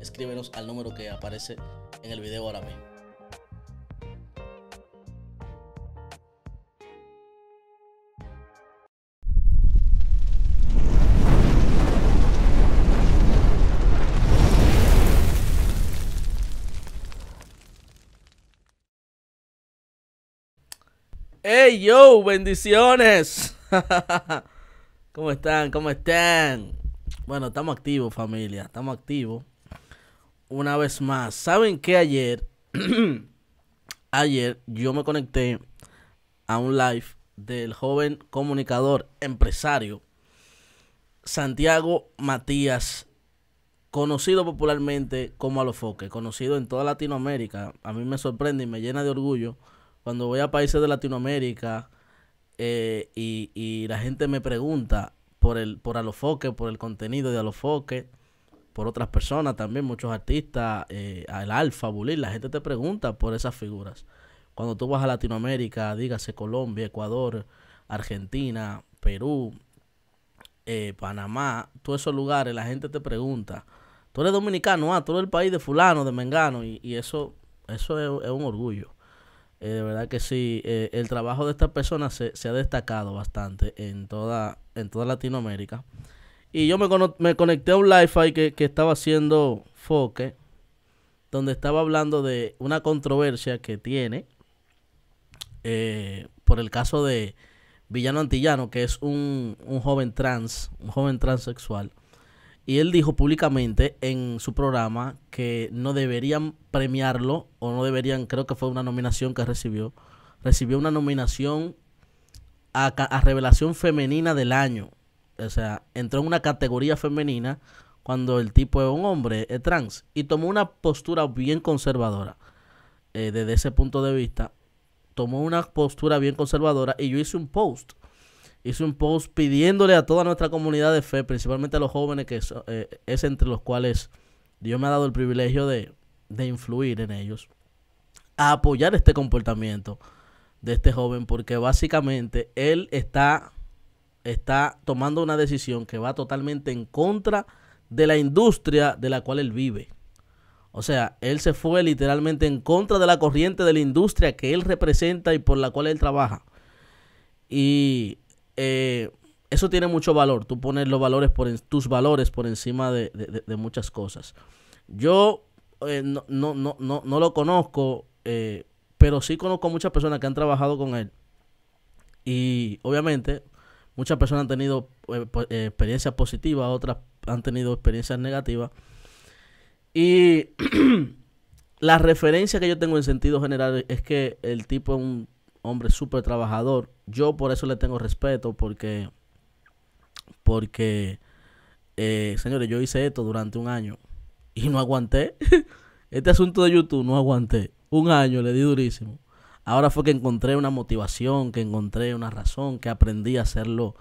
escríbenos al número que aparece en el video ahora mismo. ¡Hey yo! ¡Bendiciones! ¿Cómo están? ¿Cómo están? Bueno, estamos activos familia, estamos activos una vez más. ¿Saben qué? ayer? ayer yo me conecté a un live del joven comunicador, empresario, Santiago Matías, conocido popularmente como Alofoque, conocido en toda Latinoamérica. A mí me sorprende y me llena de orgullo cuando voy a países de Latinoamérica eh, y, y, la gente me pregunta por el por Alofoque, por el contenido de Alofoque por otras personas también, muchos artistas, eh, el Alfa, la gente te pregunta por esas figuras. Cuando tú vas a Latinoamérica, dígase Colombia, Ecuador, Argentina, Perú, eh, Panamá, todos esos lugares, la gente te pregunta, tú eres dominicano, ah, tú eres el país de fulano, de mengano, y, eso, eso es, un orgullo. Eh, de verdad que sí, el trabajo de estas personas se, se, ha destacado bastante en toda, en toda Latinoamérica. Y yo me, conecté a un live que, estaba haciendo Foque, donde estaba hablando de una controversia que tiene eh, por el caso de Villano Antillano, que es un, joven trans, un joven transexual. Y él dijo públicamente en su programa que no deberían premiarlo, o no deberían, creo que fue una nominación que recibió. Recibió una nominación a Revelación Femenina del Año o sea, entró en una categoría femenina cuando el tipo es un hombre, es trans, y tomó una postura bien conservadora. Eh, desde ese punto de vista, tomó una postura bien conservadora y yo hice un post. Hice un post pidiéndole a toda nuestra comunidad de fe, principalmente a los jóvenes, que eh, es, entre los cuales Dios me ha dado el privilegio de, de influir en ellos, a apoyar este comportamiento de este joven, porque básicamente él está está tomando una decisión que va totalmente en contra de la industria de la cual él vive. O sea, él se fue literalmente en contra de la corriente de la industria que él representa y por la cual él trabaja. Y eh, eso tiene mucho valor, tú pones los valores por tus valores por encima de, muchas cosas. Yo eh, no, no, lo conozco, eh, pero sí conozco muchas personas que han trabajado con él. Y obviamente Muchas personas han tenido eh, eh, experiencias positivas, otras han tenido experiencias negativas. Y la referencia que yo tengo en sentido general es que el tipo es un hombre súper trabajador. Yo por eso le tengo respeto, porque, porque, eh, señores, yo hice esto durante un año y no aguanté. este asunto de YouTube no aguanté. Un año le di durísimo. Ahora fue que encontré una motivación, que encontré una razón, que aprendí a hacerlo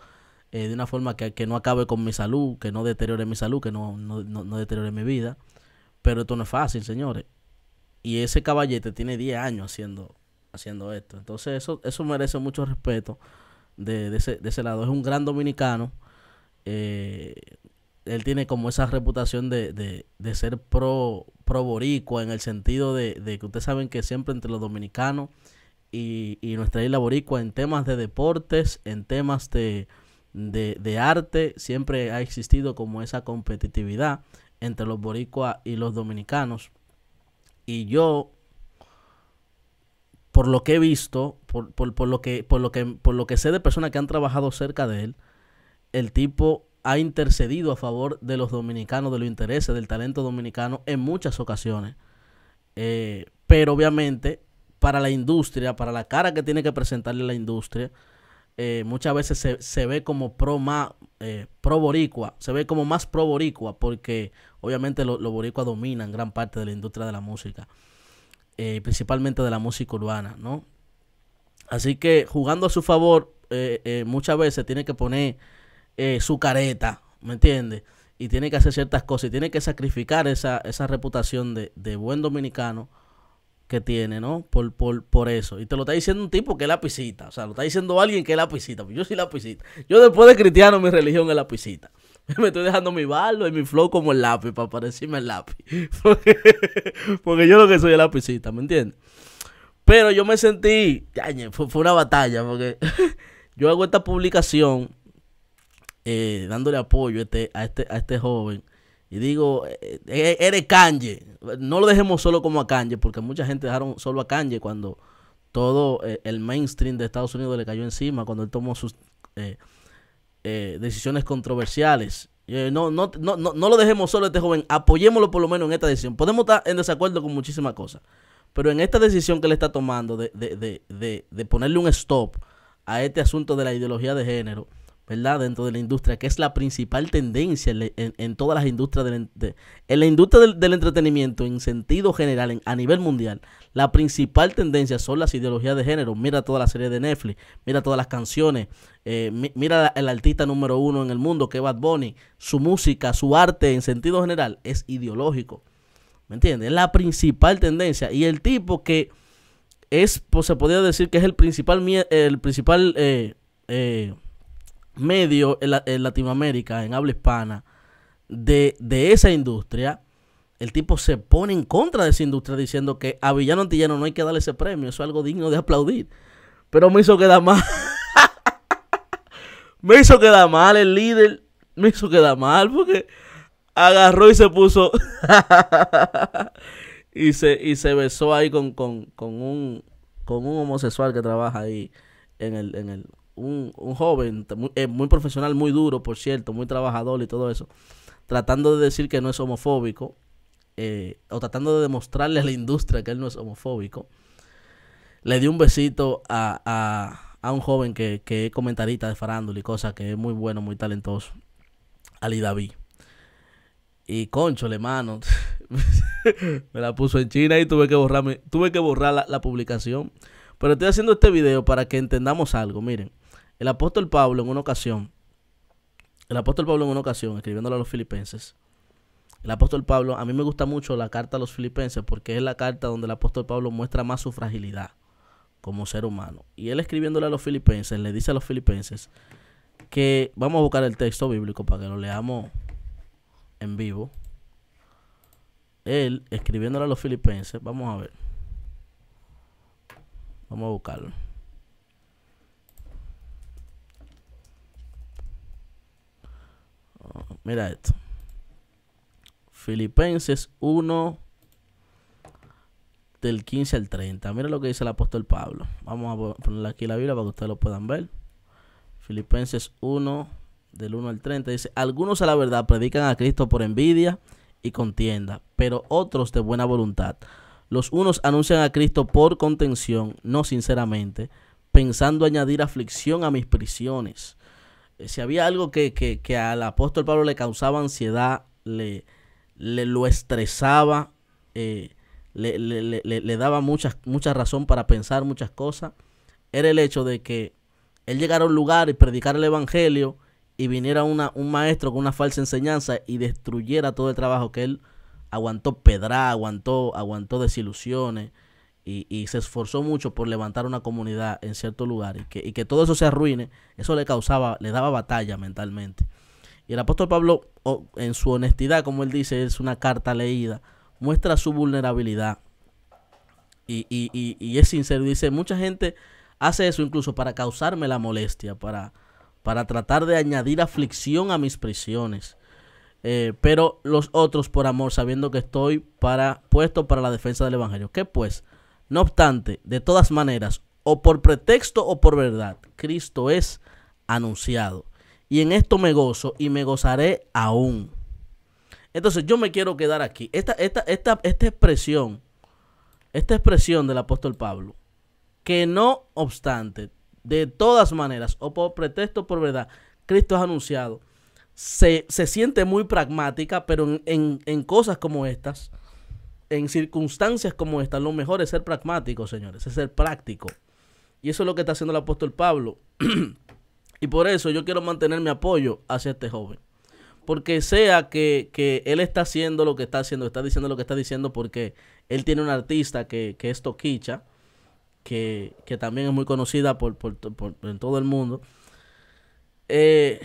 eh, de una forma que, no acabe con mi salud, que no deteriore mi salud, que no, no, deteriore mi vida. Pero esto no es fácil, señores. Y ese caballete tiene 10 años haciendo, haciendo esto. Entonces eso, eso merece mucho respeto de, ese, de ese lado. Es un gran dominicano. Eh, él tiene como esa reputación de, ser pro, pro boricua en el sentido de, que ustedes saben que siempre entre los dominicanos y, nuestra isla boricua en temas de deportes, en temas de, arte, siempre ha existido como esa competitividad entre los boricua y los dominicanos. Y yo por lo que he visto, por, por, por, lo que, por, lo que, por lo que sé de personas que han trabajado cerca de él, el tipo ha intercedido a favor de los dominicanos, de los intereses, del talento dominicano en muchas ocasiones. Eh, pero obviamente para la industria, para la cara que tiene que presentarle la industria, eh, muchas veces se, ve como pro más eh, pro boricua, se ve como más pro boricua, porque obviamente los boricua boricuas dominan gran parte de la industria de la música, principalmente de la música urbana, ¿no? Así que jugando a su favor, muchas veces tiene que poner eh, su careta, ¿me entiendes? Y tiene que hacer ciertas cosas y tiene que sacrificar esa, reputación de, buen dominicano que tiene, ¿no? Por, por, eso. Y te lo está diciendo un tipo que es lapicita. O sea, lo está diciendo alguien que es lapicita. Pues yo soy lapicita. Yo después de cristiano, mi religión es la lapicita. Me estoy dejando mi barro y mi flow como el lápiz para parecerme el lápiz. Porque, yo lo que soy es lapicita, ¿me entiendes? Pero yo me sentí, fue, fue una batalla, porque yo hago esta publicación eh, dándole apoyo a este, a este, a este joven. Y digo, eh, eh, eres Kanye. No lo dejemos solo como a Kanye, porque mucha gente dejaron solo a Kanye cuando todo el mainstream de Estados Unidos le cayó encima, cuando él tomó sus decisiones controversiales. No, no, lo dejemos solo a este joven, apoyémoslo por lo menos en esta decisión. Podemos estar en desacuerdo con muchísimas cosas, pero en esta decisión que él está tomando de, de, de, de, ponerle un stop a este asunto de la ideología de género, ¿verdad? Dentro de la industria, que es la principal tendencia en, todas las industrias del, en la industria del, entretenimiento en sentido general, a nivel mundial. La principal tendencia son las ideologías de género. Mira toda la serie de Netflix, mira todas las canciones, eh, mira el artista número uno en el mundo, que es Bad Bunny. Su música, su arte en sentido general es ideológico. ¿Me entiendes? Es la principal tendencia. Y el tipo que es, pues se podría decir que es el principal, el principal eh, eh, medio en, Latinoamérica, en habla hispana, de, esa industria, el tipo se pone en contra de esa industria diciendo que a Villano Antillano no hay que darle ese premio, eso es algo digno de aplaudir. Pero me hizo quedar mal. me hizo quedar mal el líder, me hizo quedar mal porque agarró y se puso... y, se, y se besó ahí con, con, un, con un homosexual que trabaja ahí en el un, joven muy, eh, muy, profesional, muy duro, por cierto, muy trabajador y todo eso, tratando de decir que no es homofóbico, eh, o tratando de demostrarle a la industria que él no es homofóbico, le dio un besito a, un joven que, que, es comentarista de farándula y cosa que es muy bueno, muy talentoso, Ali David. Y concho, le manos me la puso en China y tuve que borrar, tuve que borrar la publicación. Pero estoy haciendo este video para que entendamos algo, miren. El apóstol Pablo en una ocasión, el apóstol Pablo en una ocasión, escribiéndole a los filipenses, el apóstol Pablo, a mí me gusta mucho la carta a los filipenses porque es la carta donde el apóstol Pablo muestra más su fragilidad como ser humano. Y él escribiéndole a los filipenses, le dice a los filipenses que vamos a buscar el texto bíblico para que lo leamos en vivo. Él escribiéndole a los filipenses, vamos a ver. Vamos a buscarlo. Mira esto. Filipenses 1 del 15 al 30. Mira lo que dice el apóstol Pablo. Vamos a poner aquí la Biblia para que ustedes lo puedan ver. Filipenses 1 del 1 al 30 dice, algunos a la verdad predican a Cristo por envidia y contienda, pero otros de buena voluntad. Los unos anuncian a Cristo por contención, no sinceramente, pensando añadir aflicción a mis prisiones eh, si había algo que, al apóstol Pablo le causaba ansiedad, le, le lo estresaba, eh, le, le, le, daba muchas, mucha razón para pensar muchas cosas, era el hecho de que él llegara a un lugar y predicara el evangelio y viniera un maestro con una falsa enseñanza y destruyera todo el trabajo que él aguantó pedra, aguantó, aguantó desilusiones, y, se esforzó mucho por levantar una comunidad en cierto lugar y que, todo eso se arruine, eso le causaba, le daba batalla mentalmente. Y el apóstol Pablo, en su honestidad, como él dice, es una carta leída, muestra su vulnerabilidad y, es sincero. Dice, mucha gente hace eso incluso para causarme la molestia, para, para tratar de añadir aflicción a mis prisiones. Eh, pero los otros por amor, sabiendo que estoy para, puesto para la defensa del Evangelio. ¿Qué pues? No obstante, de todas maneras, o por pretexto o por verdad, Cristo es anunciado. Y en esto me gozo y me gozaré aún. Entonces yo me quiero quedar aquí. Esta, esta, esta, esta expresión, esta expresión del apóstol Pablo, que no obstante, de todas maneras, o por pretexto o por verdad, Cristo es anunciado, se, se siente muy pragmática, pero en, en, en cosas como estas, en circunstancias como estas lo mejor es ser pragmático, señores, es ser práctico. Y eso es lo que está haciendo el apóstol Pablo. y por eso yo quiero mantener mi apoyo hacia este joven. Porque sea que, él está haciendo lo que está haciendo, está diciendo lo que está diciendo, porque él tiene un artista que, que es Toquicha, que, también es muy conocida por, en todo el mundo. Eh,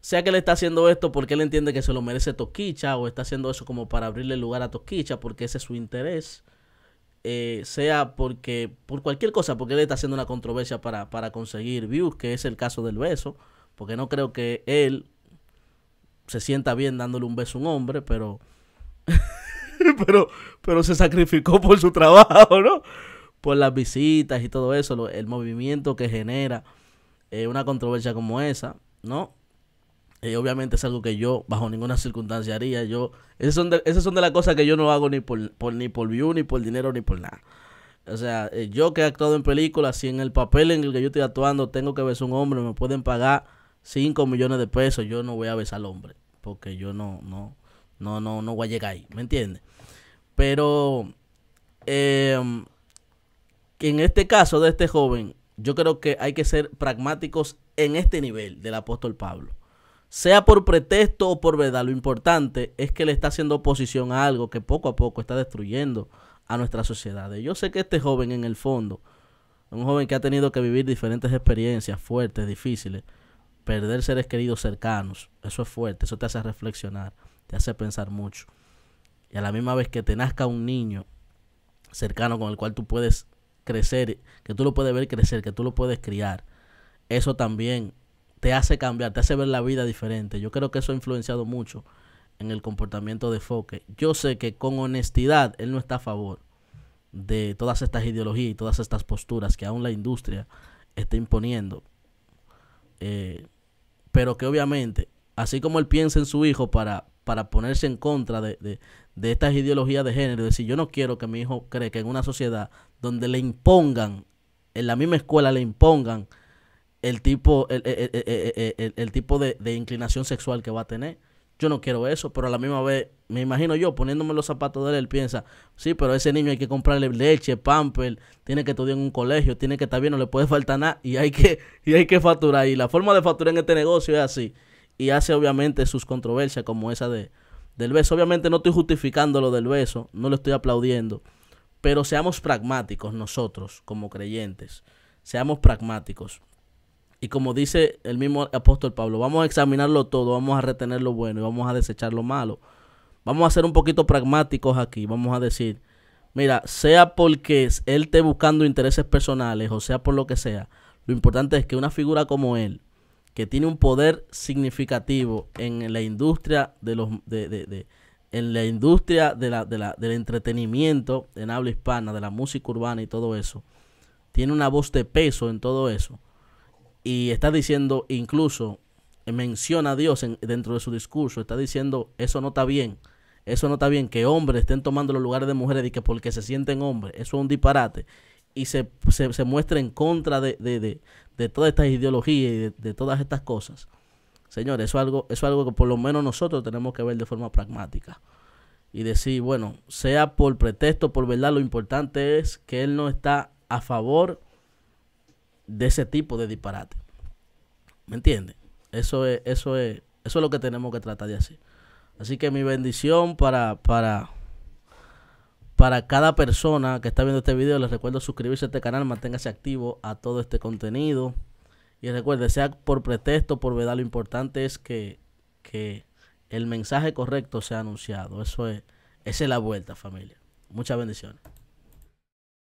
sea que él está haciendo esto porque él entiende que se lo merece Toquicha o está haciendo eso como para abrirle lugar a Toquicha porque ese es su interés, eh, sea porque por cualquier cosa, porque él está haciendo una controversia para, para conseguir views, que es el caso del beso, porque no creo que él se sienta bien dándole un beso a un hombre, pero pero pero se sacrificó por su trabajo, ¿no? Por las visitas y todo eso, el movimiento que genera eh, una controversia como esa, ¿no? obviamente es algo que yo bajo ninguna circunstancia haría. Yo, esas son de, esas son de las cosas que yo no hago ni por, ni por view, ni por dinero, ni por nada. O sea, eh, yo que he actuado en películas, si en el papel en el que yo estoy actuando tengo que besar a un hombre, me pueden pagar 5 millones de pesos, yo no voy a besar al hombre. Porque yo no, no, no, no, no voy a llegar ahí. ¿Me entiendes? Pero em, en este caso de este joven, yo creo que hay que ser pragmáticos en este nivel del apóstol Pablo sea por pretexto o por verdad, lo importante es que le está haciendo oposición a algo que poco a poco está destruyendo a nuestra sociedad. Yo sé que este joven en el fondo, un joven que ha tenido que vivir diferentes experiencias fuertes, difíciles, perder seres queridos cercanos, eso es fuerte, eso te hace reflexionar, te hace pensar mucho. Y a la misma vez que te nazca un niño cercano con el cual tú puedes crecer, que tú lo puedes ver crecer, que tú lo puedes criar, eso también te hace cambiar, te hace ver la vida diferente. Yo creo que eso ha influenciado mucho en el comportamiento de Foque. Yo sé que con honestidad él no está a favor de todas estas ideologías y todas estas posturas que aún la industria está imponiendo. Eh, pero que obviamente, así como él piensa en su hijo para, para ponerse en contra de, de, estas ideologías de género, es decir, yo no quiero que mi hijo cree que en una sociedad donde le impongan, en la misma escuela le impongan el tipo, el, el, tipo de, inclinación sexual que va a tener. Yo no quiero eso, pero a la misma vez, me imagino yo, poniéndome los zapatos de él, piensa, sí, pero a ese niño hay que comprarle leche, pamper, tiene que estudiar en un colegio, tiene que estar bien, no le puede faltar nada y hay que, y hay que facturar. Y la forma de facturar en este negocio es así. Y hace obviamente sus controversias como esa de, del beso. Obviamente no estoy justificando lo del beso, no lo estoy aplaudiendo, pero seamos pragmáticos nosotros como creyentes, seamos pragmáticos. Y como dice el mismo apóstol Pablo, vamos a examinarlo todo, vamos a retener lo bueno y vamos a desechar lo malo. Vamos a ser un poquito pragmáticos aquí, vamos a decir, mira, sea porque él esté buscando intereses personales o sea por lo que sea, lo importante es que una figura como él, que tiene un poder significativo en la industria de los de, en la industria de la, la, del entretenimiento en habla hispana, de la música urbana y todo eso, tiene una voz de peso en todo eso y está diciendo, incluso eh, menciona a Dios dentro de su discurso, está diciendo, eso no está bien. Eso no está bien, que hombres estén tomando los lugares de mujeres y que porque se sienten hombres, eso es un disparate. Y se, se, muestra en contra de, todas estas ideologías y de, todas estas cosas. Señores, eso es, algo, eso es algo que por lo menos nosotros tenemos que ver de forma pragmática. Y decir, bueno, sea por pretexto, por verdad, lo importante es que él no está a favor de ese tipo de disparate. ¿Me entiendes? Eso es, eso es, eso es lo que tenemos que tratar de hacer. Así que mi bendición para, para, para cada persona que está viendo este video. Les recuerdo suscribirse a este canal, manténgase activo a todo este contenido. Y recuerde, sea por pretexto, por verdad, lo importante es que, que el mensaje correcto sea anunciado. Eso es, esa es la vuelta, familia. Muchas bendiciones.